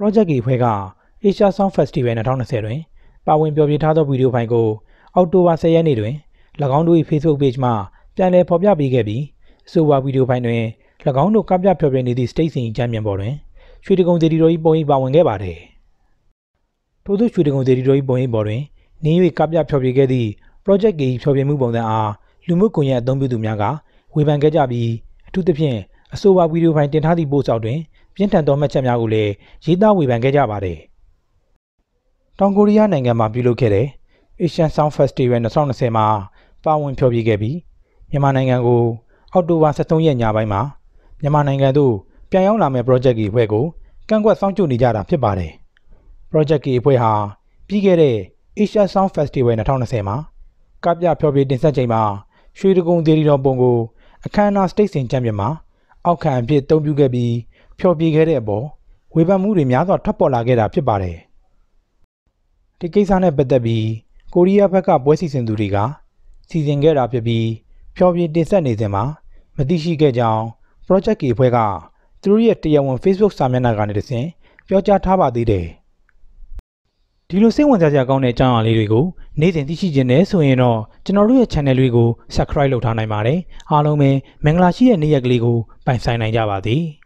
Project K ဖွဲ့က Asia Song Festival 2020တွင်ပါဝင်ပြောပြထားသောဗီဒီယိုဖိုင်ကိုအောက်တိုဘာ10ရက်နေ့တွင်၎င်းတို့၏ Facebook Page မှာပြန်လည်ဖော်ပြပေးခဲ့ပြီးအဆိုပါဗီဒီယိုဖိုင်တွင်၎င်းတို့ကပြဖျော်ပြနေသည့် State စဉ်ချမ်းမြန်ပေါ်တွင်ရွှေတကုံဒေတီတော်၏ပုံရိပ်ပါဝင်ခဲ့ပါသည်။ထို့သောရွှေတကုံဒေတီတော်၏ပုံရိပ်ပေါ်တွင်နင်း၍ကပြဖျော်ပြခဲ့သည့် Project K ဖျော်ပြမှုပုံစံအားလူမှုကွန်ရက်အသုံးပြုသူများကဝေဖန်ခဲ့ကြပြီးအထူးသဖြင့်အဆိုပါဗီဒီယိုဖိုင်တင်ထားသည့်ပို့ဆောင်တွင်ပြင်းထန်သောမှတ်ချက်များကိုလည်းရေးသားဝေဖန်ခဲ့ကြပါတယ်။တောင်ကိုရီးယားနိုင်ငံမှာပြုလုပ်ခဲ့တဲ့ Asian Sound Festival 2020မှာပါဝင်ဖျော်ဖြေခဲ့ပြီးမြန်မာနိုင်ငံကိုအောက်တိုဘာ23ရက်ညပိုင်းမှာမြန်မာနိုင်ငံသို့ပြန်ရောက်လာမယ့် project ကြီးအဖွဲ့ကိုကန့်ကွက်စောင့်ကြိုနေကြတာဖြစ်ပါတယ်။ project ကြီးအဖွဲ့ဟာပြီးခဲ့တဲ့ Asia Sound Festival 2020မှာကပြဖျော်ဖြေတင်ဆက်ချိန်မှာရွှေတကုံသေးရီတော်ပုံကိုအခမ်းအနားစတိတ်စင်ချန်ပီယံမှာအောက်ခံအဖြစ်တုံ့ပြုခဲ့ပြီးဖျော်ဖြေခဲ့တဲ့အပေါ်ဝေဖန်မှုတွေများစွာထွက်ပေါ်လာခဲ့တာဖြစ်ပါတယ်။ဒီကိစ္စနဲ့ပတ်သက်ပြီးကိုရီးယားဘက်ကပွဲစီစဉ်သူတွေကစီစဉ်ခဲ့တာဖြစ်ပြီးဖျော်ဖြေတင်ဆက်နေစဉ်မှာမသိရှိခဲ့ကြောင်း project ကြီးအဖွဲ့ကသူတို့ရဲ့တရားဝင် Facebook စာမျက်နှာကနေတစဉ်ပြောကြားထားပါသေးတယ်။ဒီလိုစိတ်ဝင်စားစရာကောင်းတဲ့အကြောင်းအရာလေးတွေကိုနေ့စဉ်သိရှိခြင်းနဲ့ဆိုရင်တော့ကျွန်တော်တို့ရဲ့ channel လေးကို subscribe လုပ်ထားနိုင်ပါတယ်။အားလုံးပဲမင်္ဂလာရှိတဲ့နေ့ရက်ကလေးကိုပိုင်ဆိုင်နိုင်ကြပါသည်။